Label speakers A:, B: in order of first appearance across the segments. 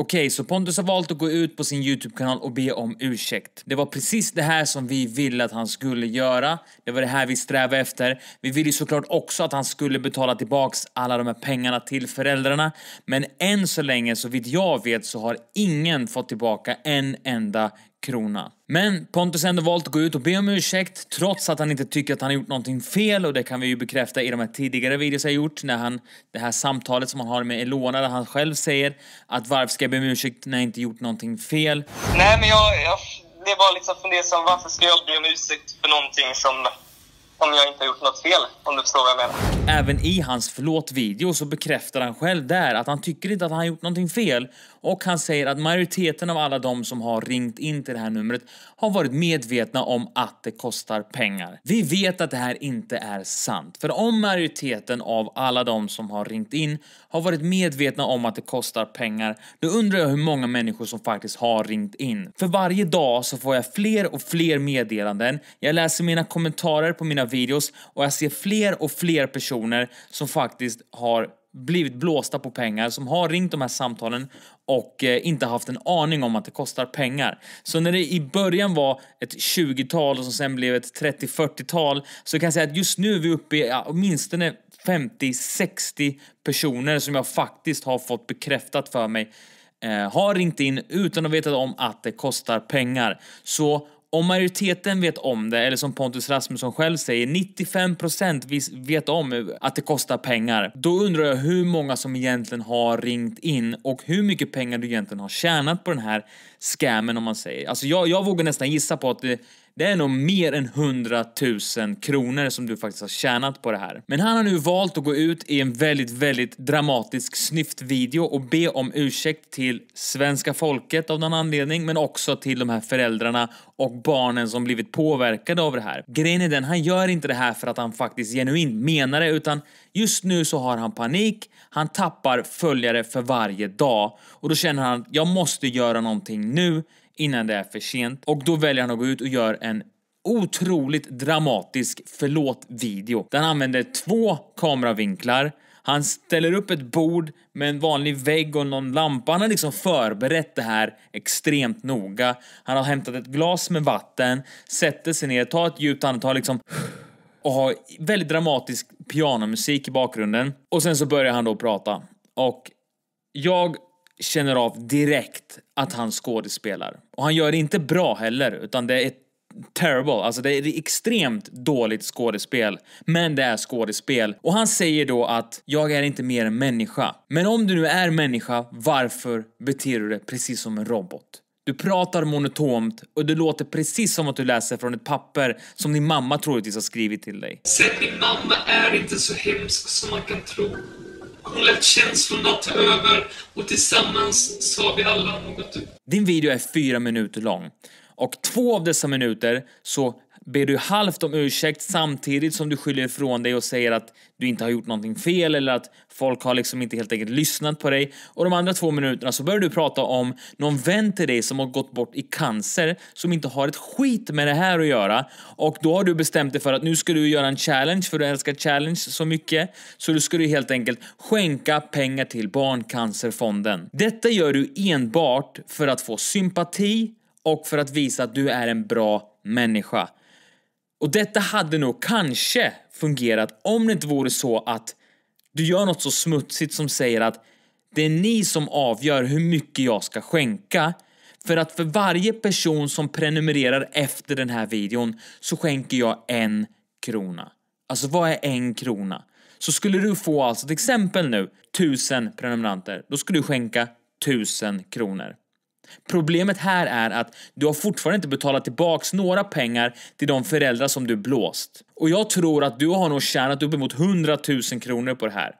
A: Okej, okay, så Pontus har valt att gå ut på sin YouTube-kanal och be om ursäkt. Det var precis det här som vi ville att han skulle göra. Det var det här vi strävade efter. Vi ville såklart också att han skulle betala tillbaks alla de här pengarna till föräldrarna. Men än så länge, så vitt jag vet, så har ingen fått tillbaka en enda krona. Men Pontus har ändå valt att gå ut och be om ursäkt trots att han inte tycker att han har gjort någonting fel och det kan vi ju bekräfta i de här tidigare videos jag gjort när han, det här samtalet som han har med Elona där han själv säger att varför ska jag be om ursäkt när jag inte gjort någonting fel? Nej men jag, jag det bara liksom fundersam varför ska jag be om ursäkt för någonting som om jag inte har gjort något fel, om du förstår vad jag menar. Även i hans förlåt-video så bekräftar han själv där att han tycker inte att han har gjort någonting fel och han säger att majoriteten av alla de som har ringt in till det här numret har varit medvetna om att det kostar pengar. Vi vet att det här inte är sant, för om majoriteten av alla de som har ringt in har varit medvetna om att det kostar pengar, då undrar jag hur många människor som faktiskt har ringt in. För varje dag så får jag fler och fler meddelanden, jag läser mina kommentarer på mina videos och jag ser fler och fler personer som faktiskt har blivit blåsta på pengar, som har ringt de här samtalen och eh, inte haft en aning om att det kostar pengar. Så när det i början var ett 20-tal och som sen blev ett 30-40-tal så kan jag säga att just nu är vi uppe i ja, åtminstone 50-60 personer som jag faktiskt har fått bekräftat för mig eh, har ringt in utan att veta om att det kostar pengar. Så om majoriteten vet om det, eller som Pontus Rasmusson själv säger, 95% vet om att det kostar pengar. Då undrar jag hur många som egentligen har ringt in och hur mycket pengar du egentligen har tjänat på den här scammen om man säger. Alltså jag, jag vågar nästan gissa på att det det är nog mer än 100 000 kronor som du faktiskt har tjänat på det här. Men han har nu valt att gå ut i en väldigt, väldigt dramatisk snyftvideo och be om ursäkt till svenska folket av någon anledning, men också till de här föräldrarna och barnen som blivit påverkade av det här. Grejen är den, han gör inte det här för att han faktiskt genuint menar det, utan just nu så har han panik, han tappar följare för varje dag och då känner han att jag måste göra någonting nu innan det är för sent. Och då väljer han att gå ut och gör en otroligt dramatisk förlåt-video. Där han använder två kameravinklar. Han ställer upp ett bord med en vanlig vägg och någon lampa. Han har liksom förberett det här extremt noga. Han har hämtat ett glas med vatten, sätter sig ner, tar ett djupt andetag liksom och har väldigt dramatisk pianomusik i bakgrunden. Och sen så börjar han då prata. Och jag känner av direkt att han skådespelar. Och han gör det inte bra heller, utan det är terrible. Alltså det är extremt dåligt skådespel. Men det är skådespel. Och han säger då att jag är inte mer än människa. Men om du nu är människa, varför beter du dig precis som en robot? Du pratar monotont och det låter precis som att du läser från ett papper som din mamma troligtvis har skrivit till dig. Säg din mamma är inte så hemsk som man kan tro. Hon lät känslorna ta över och tillsammans sa vi alla något. Din video är fyra minuter lång och två av dessa minuter så ber du halvt om ursäkt samtidigt som du skyller ifrån dig och säger att du inte har gjort någonting fel eller att folk har liksom inte helt enkelt lyssnat på dig. Och de andra två minuterna så börjar du prata om någon vän till dig som har gått bort i cancer som inte har ett skit med det här att göra. Och då har du bestämt dig för att nu ska du göra en challenge för du älskar challenge så mycket. Så du ska du helt enkelt skänka pengar till Barncancerfonden. Detta gör du enbart för att få sympati och för att visa att du är en bra människa. Och detta hade nog kanske fungerat om det inte vore så att du gör något så smutsigt som säger att det är ni som avgör hur mycket jag ska skänka. För att för varje person som prenumererar efter den här videon så skänker jag en krona. Alltså vad är en krona? Så skulle du få alltså till exempel nu tusen prenumeranter, då skulle du skänka tusen kronor. Problemet här är att du har fortfarande inte betalat tillbaks några pengar till de föräldrar som du blåst. Och jag tror att du har nog tjänat uppemot 100 000 kronor på det här.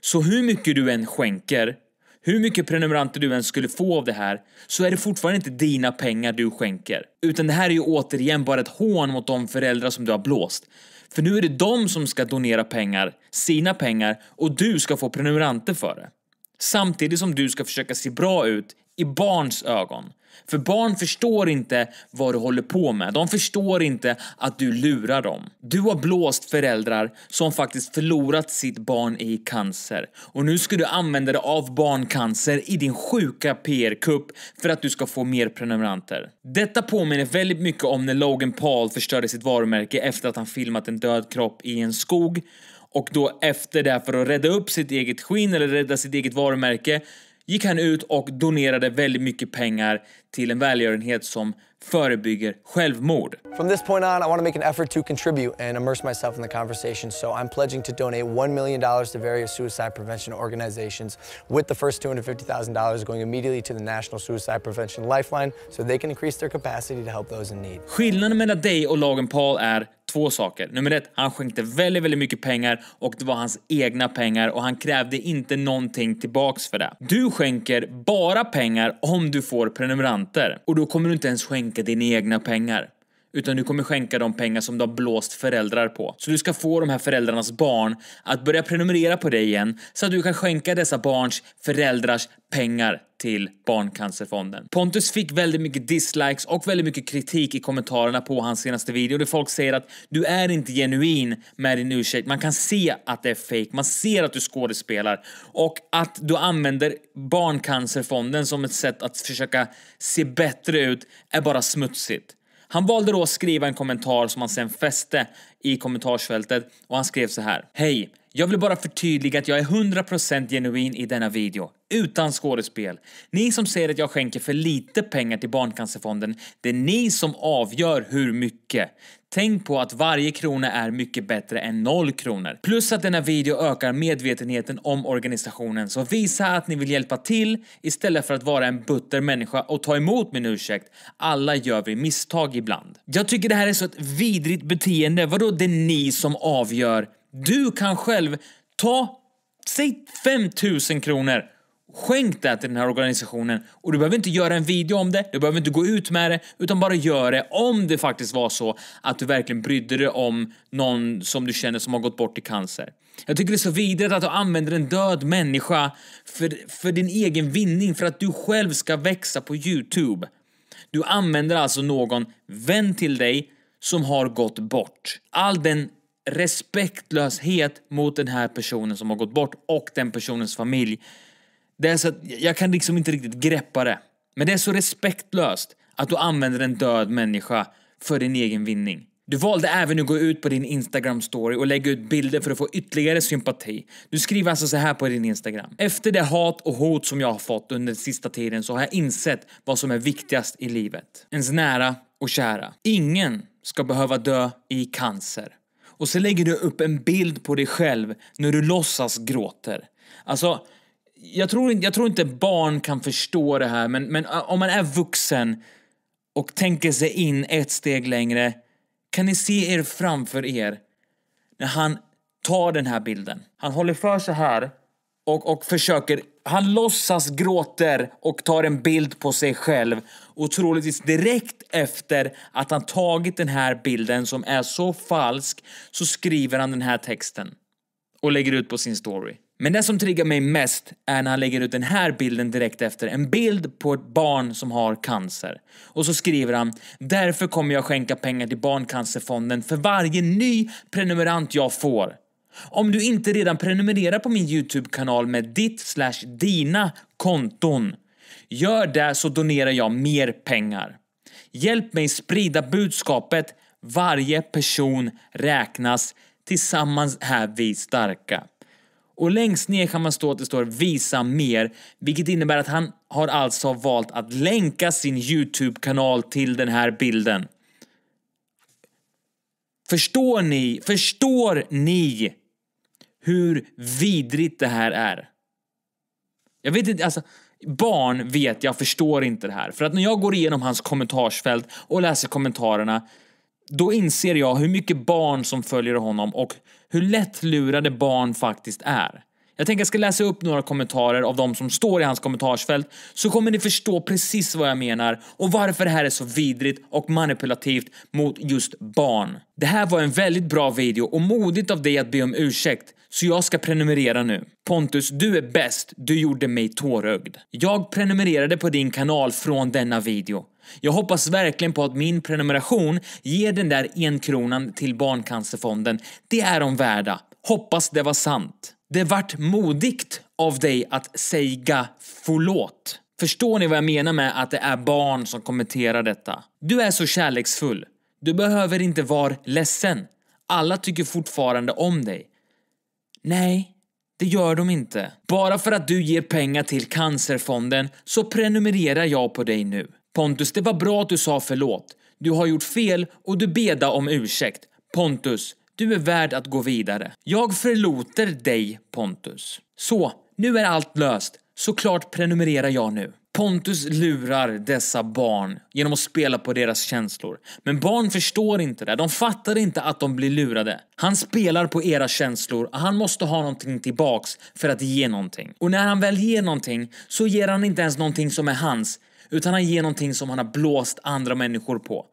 A: Så hur mycket du än skänker, hur mycket prenumeranter du än skulle få av det här, så är det fortfarande inte dina pengar du skänker. Utan det här är ju återigen bara ett hån mot de föräldrar som du har blåst. För nu är det de som ska donera pengar, sina pengar, och du ska få prenumeranter för det. Samtidigt som du ska försöka se bra ut i barns ögon. För barn förstår inte vad du håller på med. De förstår inte att du lurar dem. Du har blåst föräldrar som faktiskt förlorat sitt barn i cancer. Och nu ska du använda dig av barncancer i din sjuka PR-kupp för att du ska få mer prenumeranter. Detta påminner väldigt mycket om när Logan Paul förstörde sitt varumärke efter att han filmat en död kropp i en skog och då efter det för att rädda upp sitt eget skinn eller rädda sitt eget varumärke gick han ut och donerade väldigt mycket pengar till en välgörenhet som förebygger självmord. From this point on I want to make an effort to contribute and immerse myself in the conversation so I'm pledging to donate 1 million dollars to various suicide prevention organizations with the first 250,000 dollars going immediately to the National Suicide Prevention Lifeline so they can increase their capacity to help those in need. Skillnaden mellan dig och Logan Paul är två saker. Nummer ett, han skänkte väldigt, väldigt mycket pengar och det var hans egna pengar och han krävde inte någonting tillbaks för det. Du skänker bara pengar om du får prenumeranter kontanter och då kommer du inte ens skänka dina egna pengar utan du kommer skänka de pengar som du har blåst föräldrar på. Så du ska få de här föräldrarnas barn att börja prenumerera på dig igen så att du kan skänka dessa barns föräldrars pengar till Barncancerfonden. Pontus fick väldigt mycket dislikes och väldigt mycket kritik i kommentarerna på hans senaste video där folk säger att du är inte genuin med din ursäkt. Man kan se att det är fake. man ser att du skådespelar och att du använder Barncancerfonden som ett sätt att försöka se bättre ut är bara smutsigt. Han valde då att skriva en kommentar som han sen fäste i kommentarsfältet och han skrev så här. Hej! Jag vill bara förtydliga att jag är 100% genuin i denna video, utan skådespel. Ni som säger att jag skänker för lite pengar till Barncancerfonden, det är ni som avgör hur mycket. Tänk på att varje krona är mycket bättre än noll kronor. Plus att denna video ökar medvetenheten om organisationen, så visa att ni vill hjälpa till istället för att vara en butter människa och ta emot min ursäkt. Alla gör vi misstag ibland. Jag tycker det här är så ett vidrigt beteende. Vadå det är ni som avgör? Du kan själv ta, säg 5000 kronor Skänk det till den här organisationen och du behöver inte göra en video om det, du behöver inte gå ut med det, utan bara gör det om det faktiskt var så att du verkligen brydde dig om någon som du känner som har gått bort i cancer. Jag tycker det är så vidrigt att du använder en död människa för, för din egen vinning, för att du själv ska växa på Youtube. Du använder alltså någon vän till dig som har gått bort. All den respektlöshet mot den här personen som har gått bort och den personens familj. Det är så att jag kan liksom inte riktigt greppa det. Men det är så respektlöst att du använder en död människa för din egen vinning. Du valde även att gå ut på din Instagram-story och lägga ut bilder för att få ytterligare sympati. Du skriver alltså så här på din Instagram. Efter det hat och hot som jag har fått under den sista tiden så har jag insett vad som är viktigast i livet. Ens nära och kära. Ingen ska behöva dö i cancer. Och så lägger du upp en bild på dig själv när du låtsas gråter. Alltså, jag tror, jag tror inte barn kan förstå det här, men, men äh, om man är vuxen och tänker sig in ett steg längre, kan ni se er framför er när han tar den här bilden? Han håller för så här och, och försöker han låtsas gråter och tar en bild på sig själv och troligtvis direkt efter att han tagit den här bilden som är så falsk så skriver han den här texten och lägger ut på sin story. Men det som triggar mig mest är när han lägger ut den här bilden direkt efter. En bild på ett barn som har cancer. Och så skriver han “Därför kommer jag skänka pengar till Barncancerfonden för varje ny prenumerant jag får. Om du inte redan prenumererar på min YouTube-kanal med ditt slash dina konton, gör det så donerar jag mer pengar. Hjälp mig sprida budskapet varje person räknas. Tillsammans är vi starka. Och längst ner kan man stå att det står “Visa mer”, vilket innebär att han har alltså valt att länka sin YouTube-kanal till den här bilden. Förstår ni, förstår ni hur vidrigt det här är? Jag vet inte, alltså barn vet jag förstår inte det här. För att när jag går igenom hans kommentarsfält och läser kommentarerna då inser jag hur mycket barn som följer honom och hur lättlurade barn faktiskt är. Jag tänker att jag ska läsa upp några kommentarer av de som står i hans kommentarsfält så kommer ni förstå precis vad jag menar och varför det här är så vidrigt och manipulativt mot just barn. Det här var en väldigt bra video och modigt av dig att be om ursäkt så jag ska prenumerera nu. Pontus, du är bäst. Du gjorde mig tårögd. Jag prenumererade på din kanal från denna video. Jag hoppas verkligen på att min prenumeration ger den där enkronan till Barncancerfonden. Det är de värda. Hoppas det var sant. Det vart modigt av dig att säga förlåt. Förstår ni vad jag menar med att det är barn som kommenterar detta? Du är så kärleksfull. Du behöver inte vara ledsen. Alla tycker fortfarande om dig. Nej, det gör de inte. Bara för att du ger pengar till Cancerfonden så prenumererar jag på dig nu. Pontus, det var bra att du sa förlåt. Du har gjort fel och du beda om ursäkt. Pontus, du är värd att gå vidare. Jag förlåter dig Pontus. Så, nu är allt löst. Såklart prenumererar jag nu. Pontus lurar dessa barn genom att spela på deras känslor. Men barn förstår inte det. De fattar inte att de blir lurade. Han spelar på era känslor och han måste ha någonting tillbaks för att ge någonting. Och när han väl ger någonting så ger han inte ens någonting som är hans utan han ger någonting som han har blåst andra människor på.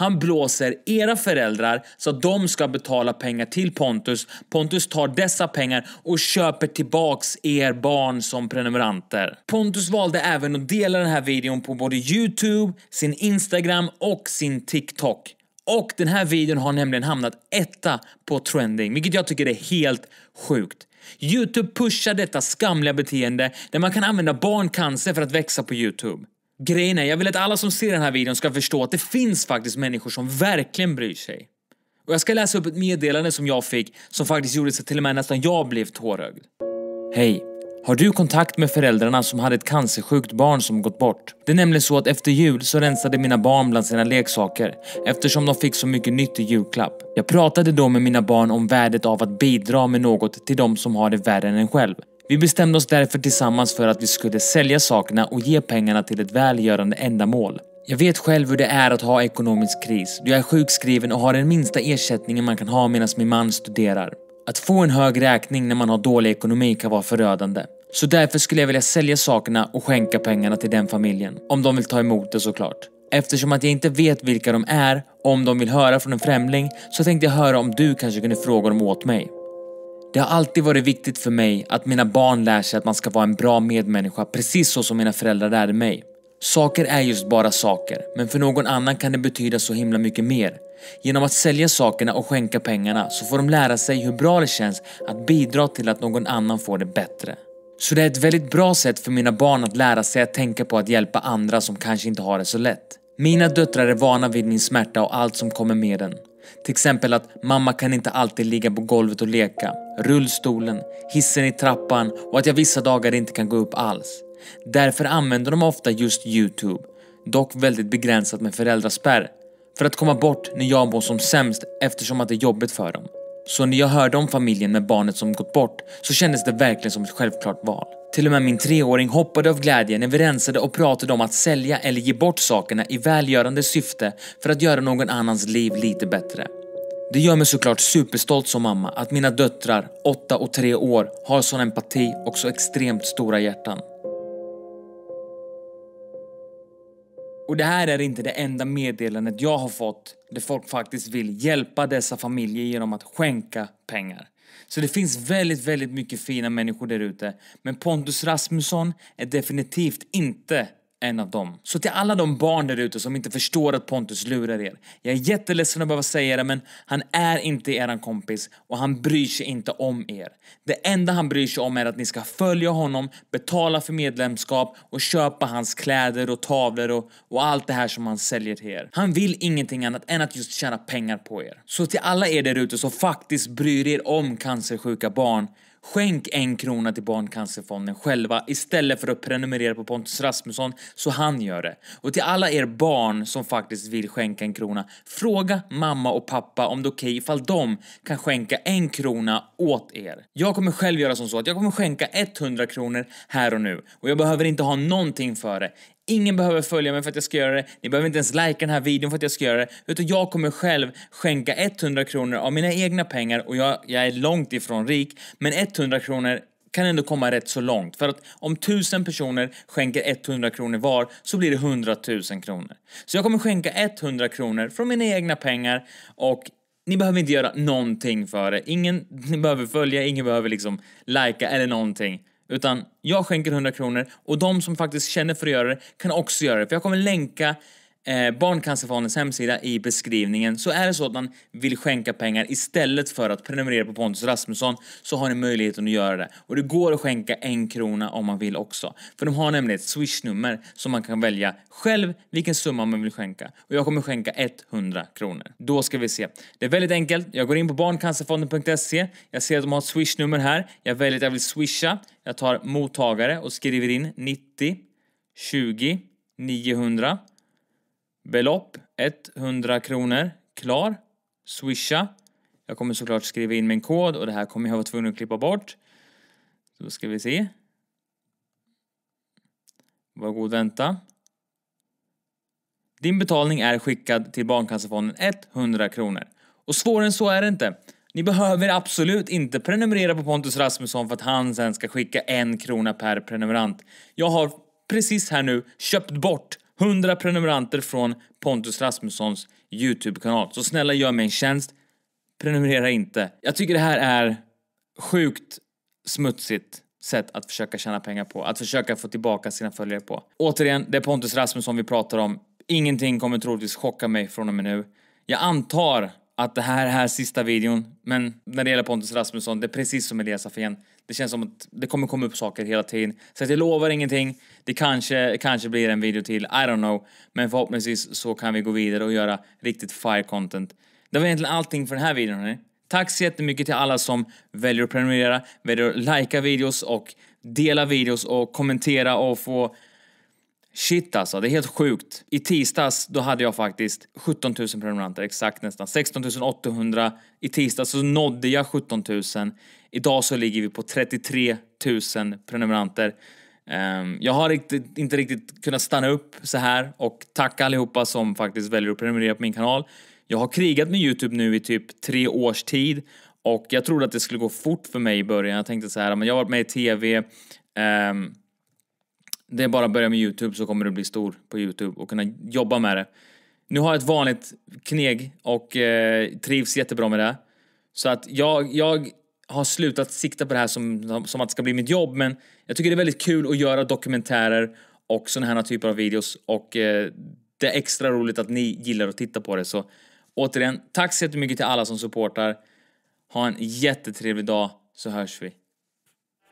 A: Han blåser era föräldrar så att de ska betala pengar till Pontus. Pontus tar dessa pengar och köper tillbaks er barn som prenumeranter. Pontus valde även att dela den här videon på både Youtube, sin Instagram och sin TikTok. Och den här videon har nämligen hamnat etta på trending, vilket jag tycker är helt sjukt. Youtube pushar detta skamliga beteende där man kan använda barncancer för att växa på Youtube. Grejen är, jag vill att alla som ser den här videon ska förstå att det finns faktiskt människor som verkligen bryr sig. Och jag ska läsa upp ett meddelande som jag fick som faktiskt gjorde så till och med nästan jag blev tårögd. Hej! Har du kontakt med föräldrarna som hade ett cancersjukt barn som gått bort? Det är nämligen så att efter jul så rensade mina barn bland sina leksaker eftersom de fick så mycket nytt i julklapp. Jag pratade då med mina barn om värdet av att bidra med något till de som har det värre än en själv. Vi bestämde oss därför tillsammans för att vi skulle sälja sakerna och ge pengarna till ett välgörande ändamål. Jag vet själv hur det är att ha ekonomisk kris, jag är sjukskriven och har den minsta ersättningen man kan ha medan min man studerar. Att få en hög räkning när man har dålig ekonomi kan vara förödande. Så därför skulle jag vilja sälja sakerna och skänka pengarna till den familjen. Om de vill ta emot det såklart. Eftersom att jag inte vet vilka de är, och om de vill höra från en främling, så tänkte jag höra om du kanske kunde fråga dem åt mig. Det har alltid varit viktigt för mig att mina barn lär sig att man ska vara en bra medmänniska precis så som mina föräldrar lärde mig. Saker är just bara saker, men för någon annan kan det betyda så himla mycket mer. Genom att sälja sakerna och skänka pengarna så får de lära sig hur bra det känns att bidra till att någon annan får det bättre. Så det är ett väldigt bra sätt för mina barn att lära sig att tänka på att hjälpa andra som kanske inte har det så lätt. Mina döttrar är vana vid min smärta och allt som kommer med den. Till exempel att mamma kan inte alltid ligga på golvet och leka, rullstolen, hissen i trappan och att jag vissa dagar inte kan gå upp alls. Därför använder de ofta just Youtube, dock väldigt begränsat med föräldraspärr, för att komma bort när jag mår som sämst eftersom att det är jobbigt för dem. Så när jag hörde om familjen med barnet som gått bort så kändes det verkligen som ett självklart val. Till och med min treåring hoppade av glädje när vi rensade och pratade om att sälja eller ge bort sakerna i välgörande syfte för att göra någon annans liv lite bättre. Det gör mig såklart superstolt som mamma att mina döttrar, 8 och 3 år, har sån empati och så extremt stora hjärtan. Och det här är inte det enda meddelandet jag har fått där folk faktiskt vill hjälpa dessa familjer genom att skänka pengar. Så det finns väldigt, väldigt mycket fina människor där ute. Men Pontus Rasmusson är definitivt inte en av dem. Så till alla de barn där ute som inte förstår att Pontus lurar er. Jag är jätteledsen att behöva säga det men han är inte eran kompis och han bryr sig inte om er. Det enda han bryr sig om är att ni ska följa honom, betala för medlemskap och köpa hans kläder och tavlor och, och allt det här som han säljer till er. Han vill ingenting annat än att just tjäna pengar på er. Så till alla er där ute som faktiskt bryr er om cancersjuka barn Skänk en krona till Barncancerfonden själva istället för att prenumerera på Pontus Rasmusson så han gör det. Och till alla er barn som faktiskt vill skänka en krona, fråga mamma och pappa om det är okej okay ifall de kan skänka en krona åt er. Jag kommer själv göra som så att jag kommer skänka 100 kronor här och nu och jag behöver inte ha någonting för det. Ingen behöver följa mig för att jag ska göra det. Ni behöver inte ens likea den här videon för att jag ska göra det. Utan jag kommer själv skänka 100 kronor av mina egna pengar och jag, jag är långt ifrån rik. Men 100 kronor kan ändå komma rätt så långt. För att om 1000 personer skänker 100 kronor var så blir det 100 000 kronor. Så jag kommer skänka 100 kronor från mina egna pengar och ni behöver inte göra någonting för det. Ingen ni behöver följa, ingen behöver liksom likea eller någonting. Utan jag skänker 100 kronor och de som faktiskt känner för att göra det kan också göra det. För jag kommer länka Eh, Barncancerfondens hemsida i beskrivningen. Så är det så att man vill skänka pengar istället för att prenumerera på Pontus Rasmusson så har ni möjligheten att göra det. Och det går att skänka en krona om man vill också. För de har nämligen ett swishnummer som man kan välja själv vilken summa man vill skänka. Och jag kommer skänka 100 kronor. Då ska vi se. Det är väldigt enkelt. Jag går in på barncancerfonden.se. Jag ser att de har ett swishnummer här. Jag väljer att jag vill swisha. Jag tar mottagare och skriver in 90 20 900 Belopp 100 kronor. Klar. Swisha. Jag kommer såklart skriva in min kod och det här kommer jag vara tvungen att klippa bort. Då ska vi se. Var god vänta. Din betalning är skickad till Barncancerfonden 100 kronor. Och svårare än så är det inte. Ni behöver absolut inte prenumerera på Pontus Rasmusson för att han sen ska skicka en krona per prenumerant. Jag har precis här nu köpt bort 100 prenumeranter från Pontus Rasmussons YouTube-kanal. Så snälla gör mig en tjänst, prenumerera inte. Jag tycker det här är sjukt smutsigt sätt att försöka tjäna pengar på, att försöka få tillbaka sina följare på. Återigen, det är Pontus Rasmusson vi pratar om. Ingenting kommer troligtvis chocka mig från och med nu. Jag antar att det här är sista videon, men när det gäller Pontus Rasmusson, det är precis som med Eliasafén. Det känns som att det kommer komma upp saker hela tiden. Så jag lovar ingenting. Det kanske, kanske blir en video till, I don't know. Men förhoppningsvis så kan vi gå vidare och göra riktigt fire content. Det var egentligen allting för den här videon. Nej? Tack så jättemycket till alla som väljer att prenumerera, väljer att likea videos och dela videos och kommentera och få Shit alltså, det är helt sjukt. I tisdags, då hade jag faktiskt 17 000 prenumeranter, exakt nästan. 16 800. I tisdags så nådde jag 17 000. Idag så ligger vi på 33 000 prenumeranter. Ehm, jag har inte riktigt kunnat stanna upp så här och tacka allihopa som faktiskt väljer att prenumerera på min kanal. Jag har krigat med Youtube nu i typ tre års tid och jag trodde att det skulle gå fort för mig i början. Jag tänkte så här, men jag har varit med i TV, Um, ehm, det är bara att börja med YouTube så kommer du bli stor på YouTube och kunna jobba med det. Nu har jag ett vanligt kneg och eh, trivs jättebra med det. Så att jag, jag har slutat sikta på det här som, som att det ska bli mitt jobb, men jag tycker det är väldigt kul att göra dokumentärer och sådana här typer av videos och eh, det är extra roligt att ni gillar att titta på det. Så återigen, tack så jättemycket till alla som supportar. Ha en jättetrevlig dag så hörs vi.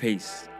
A: Peace.